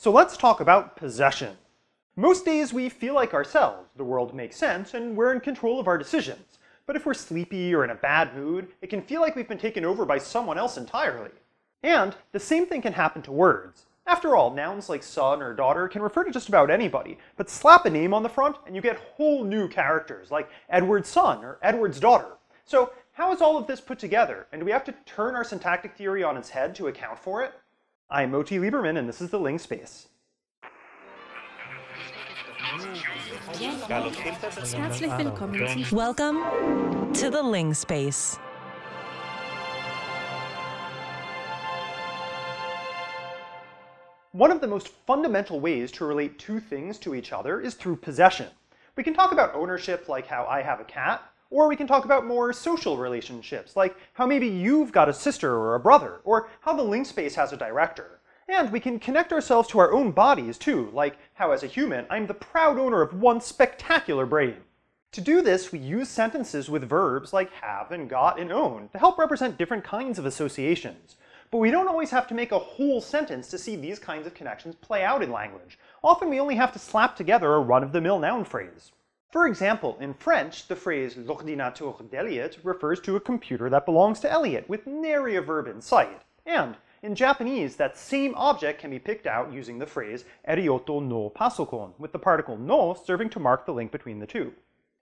So let's talk about possession. Most days we feel like ourselves, the world makes sense, and we're in control of our decisions. But if we're sleepy or in a bad mood, it can feel like we've been taken over by someone else entirely. And the same thing can happen to words. After all, nouns like son or daughter can refer to just about anybody, but slap a name on the front and you get whole new characters like Edward's son or Edward's daughter. So how is all of this put together, and do we have to turn our syntactic theory on its head to account for it? I'm Moti Lieberman, and this is the Ling Space. Welcome to the Ling Space. One of the most fundamental ways to relate two things to each other is through possession. We can talk about ownership like how I have a cat, or we can talk about more social relationships, like how maybe you've got a sister or a brother, or how the link space has a director. And we can connect ourselves to our own bodies too, like how as a human I'm the proud owner of one spectacular brain. To do this, we use sentences with verbs like have and got and own to help represent different kinds of associations. But we don't always have to make a whole sentence to see these kinds of connections play out in language. Often we only have to slap together a run-of-the-mill noun phrase. For example, in French, the phrase l'ordinateur d'Eliot refers to a computer that belongs to Eliot, with nary a verb in sight. And in Japanese, that same object can be picked out using the phrase erioto no pasokon, with the particle no serving to mark the link between the two.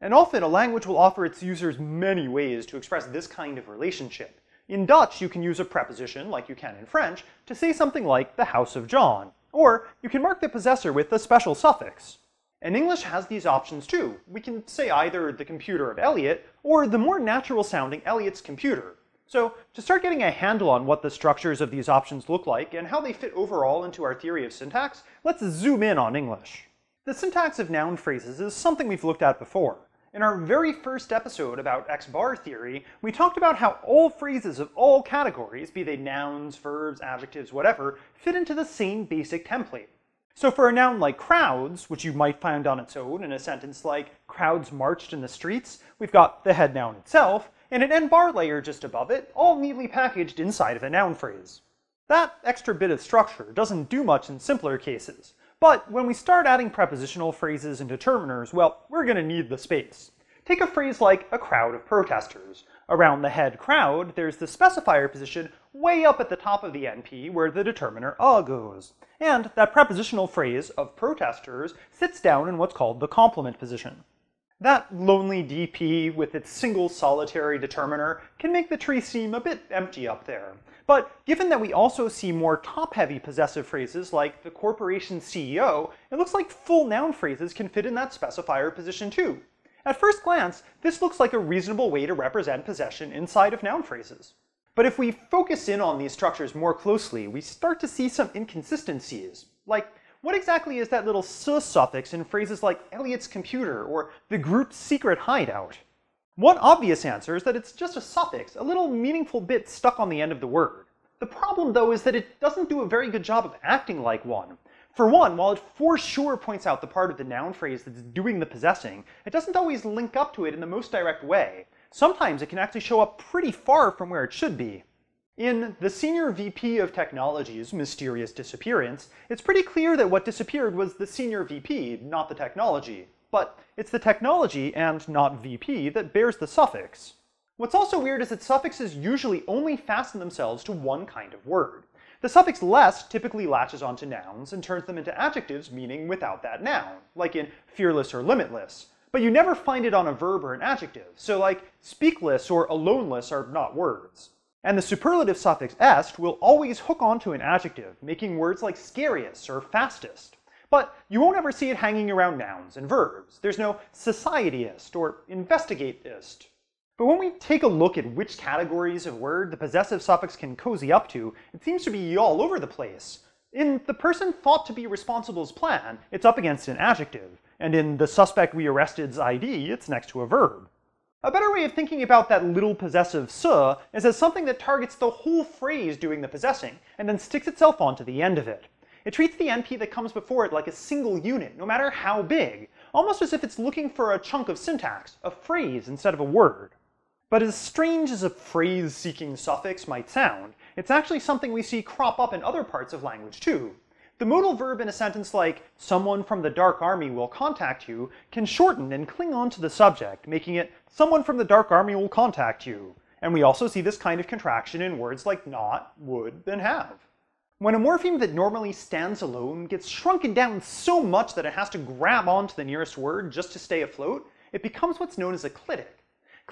And often, a language will offer its users many ways to express this kind of relationship. In Dutch, you can use a preposition, like you can in French, to say something like the house of John, or you can mark the possessor with a special suffix, and English has these options too. We can say either the computer of Eliot or the more natural sounding Eliot's computer. So to start getting a handle on what the structures of these options look like and how they fit overall into our theory of syntax, let's zoom in on English. The syntax of noun phrases is something we've looked at before. In our very first episode about X-bar theory, we talked about how all phrases of all categories, be they nouns, verbs, adjectives, whatever, fit into the same basic template. So for a noun like crowds, which you might find on its own in a sentence like crowds marched in the streets, we've got the head noun itself, and an end bar layer just above it, all neatly packaged inside of a noun phrase. That extra bit of structure doesn't do much in simpler cases, but when we start adding prepositional phrases and determiners, well, we're going to need the space. Take a phrase like a crowd of protesters, around the head crowd, there's the specifier position way up at the top of the NP where the determiner a goes. And that prepositional phrase of protesters sits down in what's called the complement position. That lonely DP with its single solitary determiner can make the tree seem a bit empty up there. But given that we also see more top-heavy possessive phrases like the corporation CEO, it looks like full noun phrases can fit in that specifier position too. At first glance, this looks like a reasonable way to represent possession inside of noun phrases. But if we focus in on these structures more closely, we start to see some inconsistencies. Like, what exactly is that little suffix in phrases like Elliot's computer or the group's secret hideout? One obvious answer is that it's just a suffix, a little meaningful bit stuck on the end of the word. The problem, though, is that it doesn't do a very good job of acting like one, for one, while it for sure points out the part of the noun phrase that's doing the possessing, it doesn't always link up to it in the most direct way. Sometimes it can actually show up pretty far from where it should be. In The Senior VP of Technology's Mysterious Disappearance, it's pretty clear that what disappeared was the senior VP, not the technology. But it's the technology and not VP that bears the suffix. What's also weird is that suffixes usually only fasten themselves to one kind of word. The suffix less typically latches onto nouns and turns them into adjectives meaning without that noun, like in fearless or limitless. But you never find it on a verb or an adjective, so like speakless or aloneless are not words. And the superlative suffix est will always hook onto an adjective, making words like scariest or fastest. But you won't ever see it hanging around nouns and verbs. There's no societyist or investigateist but when we take a look at which categories of word the possessive suffix can cozy up to, it seems to be all over the place. In the person thought to be responsible's plan, it's up against an adjective, and in the suspect we arrested's ID, it's next to a verb. A better way of thinking about that little possessive su is as something that targets the whole phrase doing the possessing, and then sticks itself onto the end of it. It treats the NP that comes before it like a single unit, no matter how big, almost as if it's looking for a chunk of syntax, a phrase instead of a word. But as strange as a phrase-seeking suffix might sound, it's actually something we see crop up in other parts of language too. The modal verb in a sentence like, someone from the dark army will contact you, can shorten and cling on to the subject, making it, someone from the dark army will contact you. And we also see this kind of contraction in words like not, would, and have. When a morpheme that normally stands alone gets shrunken down so much that it has to grab onto the nearest word just to stay afloat, it becomes what's known as a clitic.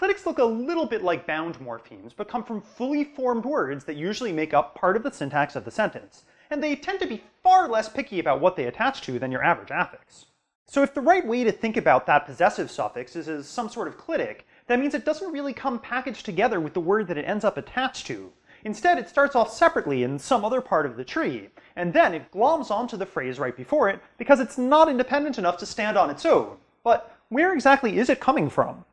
Clitics look a little bit like bound morphemes, but come from fully formed words that usually make up part of the syntax of the sentence, and they tend to be far less picky about what they attach to than your average affix. So if the right way to think about that possessive suffix is as some sort of clitic, that means it doesn't really come packaged together with the word that it ends up attached to. Instead, it starts off separately in some other part of the tree, and then it gloms onto the phrase right before it because it's not independent enough to stand on its own. But where exactly is it coming from?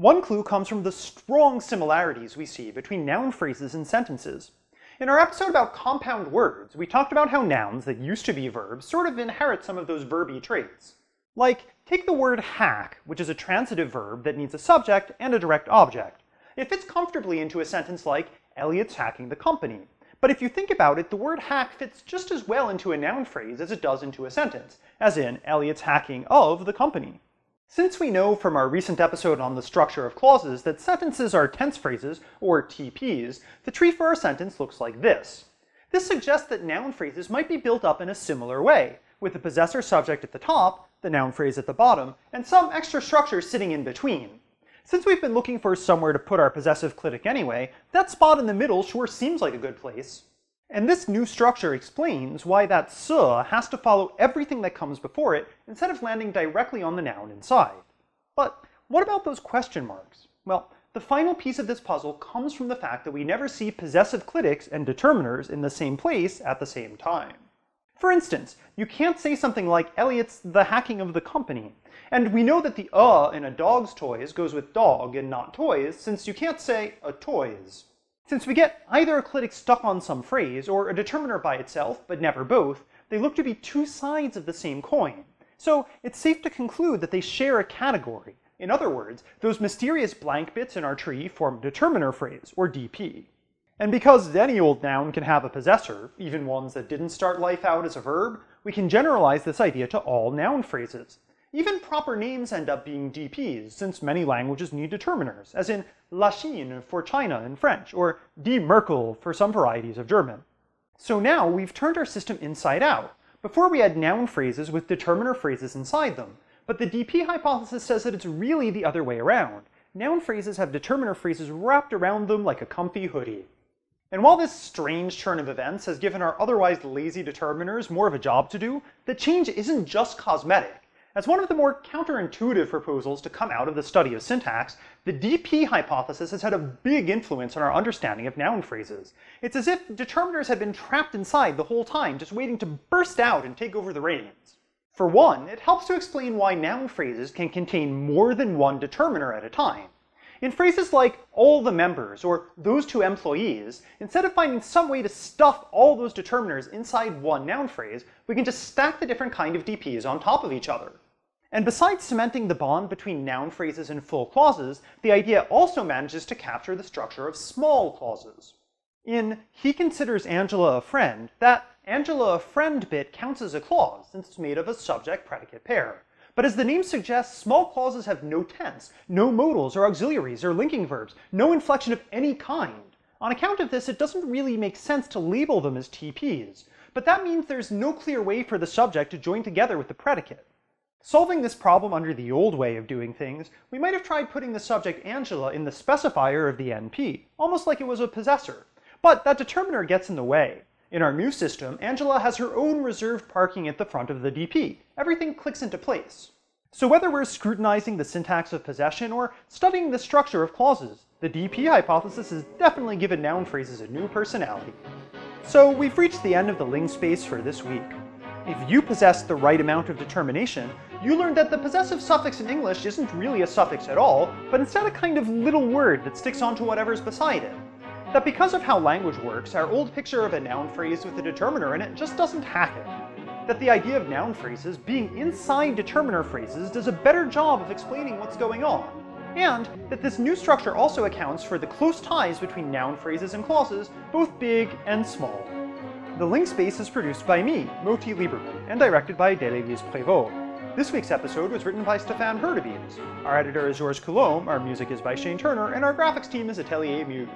One clue comes from the strong similarities we see between noun phrases and sentences. In our episode about compound words, we talked about how nouns that used to be verbs sort of inherit some of those verby traits. Like, take the word hack, which is a transitive verb that needs a subject and a direct object. It fits comfortably into a sentence like, Elliot's hacking the company. But if you think about it, the word hack fits just as well into a noun phrase as it does into a sentence, as in, Elliot's hacking of the company. Since we know from our recent episode on the structure of clauses that sentences are tense phrases, or TPs, the tree for a sentence looks like this. This suggests that noun phrases might be built up in a similar way, with the possessor subject at the top, the noun phrase at the bottom, and some extra structure sitting in between. Since we've been looking for somewhere to put our possessive clitic anyway, that spot in the middle sure seems like a good place. And this new structure explains why that su has to follow everything that comes before it instead of landing directly on the noun inside. But what about those question marks? Well, the final piece of this puzzle comes from the fact that we never see possessive clitics and determiners in the same place at the same time. For instance, you can't say something like Elliot's the hacking of the company, and we know that the uh in a dog's toys goes with dog and not toys, since you can't say a toys since we get either a clitic stuck on some phrase, or a determiner by itself, but never both, they look to be two sides of the same coin. So it's safe to conclude that they share a category. In other words, those mysterious blank bits in our tree form a determiner phrase, or DP. And because any old noun can have a possessor, even ones that didn't start life out as a verb, we can generalize this idea to all noun phrases. Even proper names end up being DPs, since many languages need determiners, as in La Chine for China in French, or Die Merkel for some varieties of German. So now we've turned our system inside out. Before we had noun phrases with determiner phrases inside them, but the DP hypothesis says that it's really the other way around. Noun phrases have determiner phrases wrapped around them like a comfy hoodie. And while this strange turn of events has given our otherwise lazy determiners more of a job to do, the change isn't just cosmetic. As one of the more counterintuitive proposals to come out of the study of syntax, the DP hypothesis has had a big influence on our understanding of noun phrases. It's as if determiners had been trapped inside the whole time, just waiting to burst out and take over the reins. For one, it helps to explain why noun phrases can contain more than one determiner at a time. In phrases like all the members or those two employees, instead of finding some way to stuff all those determiners inside one noun phrase, we can just stack the different kind of DPs on top of each other. And besides cementing the bond between noun phrases and full clauses, the idea also manages to capture the structure of small clauses. In he considers Angela a friend, that Angela a friend bit counts as a clause since it's made of a subject-predicate pair. But as the name suggests, small clauses have no tense, no modals or auxiliaries or linking verbs, no inflection of any kind. On account of this, it doesn't really make sense to label them as TPs, but that means there's no clear way for the subject to join together with the predicate. Solving this problem under the old way of doing things, we might have tried putting the subject Angela in the specifier of the NP, almost like it was a possessor. But that determiner gets in the way. In our new system, Angela has her own reserved parking at the front of the DP. Everything clicks into place. So whether we're scrutinizing the syntax of possession or studying the structure of clauses, the DP hypothesis is definitely given noun phrases a new personality. So we've reached the end of the Ling space for this week. If you possess the right amount of determination, you learned that the possessive suffix in English isn't really a suffix at all, but instead a kind of little word that sticks onto whatever's beside it that because of how language works, our old picture of a noun phrase with a determiner in it just doesn't hack it. That the idea of noun phrases being inside determiner phrases does a better job of explaining what's going on, and that this new structure also accounts for the close ties between noun phrases and clauses, both big and small. The link space is produced by me, Moti Lieberman, and directed by Delelise Prévost. This week's episode was written by Stefan Herdebeams. Our editor is Georges Coulomb, our music is by Shane Turner, and our graphics team is Atelier Muse.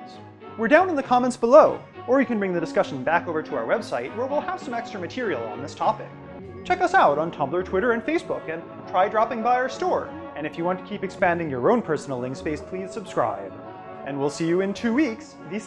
We're down in the comments below, or you can bring the discussion back over to our website where we'll have some extra material on this topic. Check us out on Tumblr, Twitter, and Facebook, and try dropping by our store. And if you want to keep expanding your own personal link space, please subscribe. And we'll see you in two weeks. Be